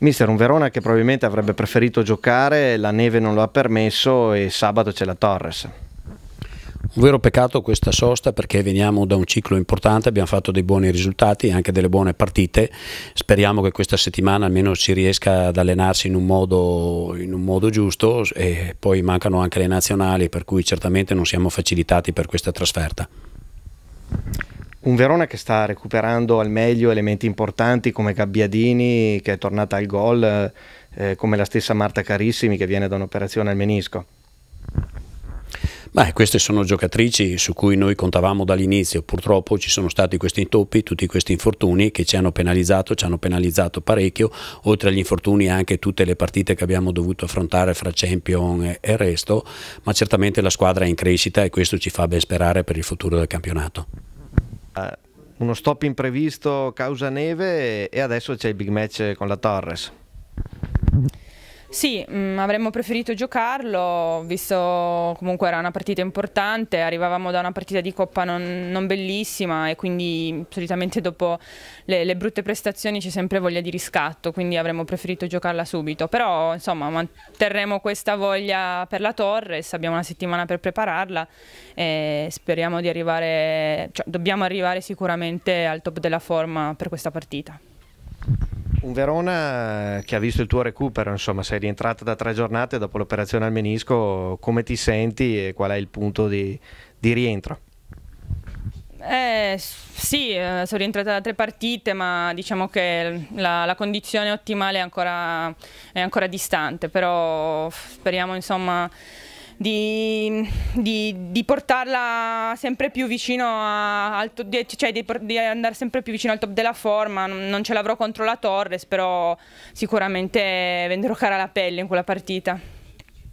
Mister, un Verona che probabilmente avrebbe preferito giocare, la neve non lo ha permesso e sabato c'è la Torres. Un vero peccato questa sosta perché veniamo da un ciclo importante, abbiamo fatto dei buoni risultati e anche delle buone partite. Speriamo che questa settimana almeno si riesca ad allenarsi in un, modo, in un modo, giusto e poi mancano anche le nazionali, per cui certamente non siamo facilitati per questa trasferta un Verona che sta recuperando al meglio elementi importanti come Gabbiadini che è tornata al gol, eh, eh, come la stessa Marta Carissimi che viene da un'operazione al menisco. Beh, queste sono giocatrici su cui noi contavamo dall'inizio, purtroppo ci sono stati questi intoppi, tutti questi infortuni che ci hanno penalizzato, ci hanno penalizzato parecchio, oltre agli infortuni anche tutte le partite che abbiamo dovuto affrontare fra Champion e resto, ma certamente la squadra è in crescita e questo ci fa ben sperare per il futuro del campionato. Eh, uno stop imprevisto causa neve e adesso c'è il big match con la Torres. Sì, mh, mm, avremmo preferito giocarlo, visto comunque era una partita importante, arrivavamo da una partita di coppa non, non bellissima e quindi solitamente dopo le, le, brutte prestazioni c'è sempre voglia di riscatto, quindi avremmo preferito giocarla subito, però insomma manterremo questa voglia per la Torres, abbiamo una settimana per prepararla e speriamo di arrivare, cioè, dobbiamo arrivare sicuramente al top della forma per questa partita un Verona che ha visto il tuo recupero, insomma, sei rientrata da tre giornate dopo l'operazione al menisco, come ti senti e qual è il punto di, di rientro? Eh, sì, eh, sono rientrata da tre partite, ma diciamo che la, la condizione ottimale è ancora, è ancora, distante, però speriamo insomma di, di, di portarla sempre più vicino a, al di, cioè di, di, andare sempre più vicino al top della forma. non ce l'avrò contro la Torres, però sicuramente venderò cara la pelle in quella partita.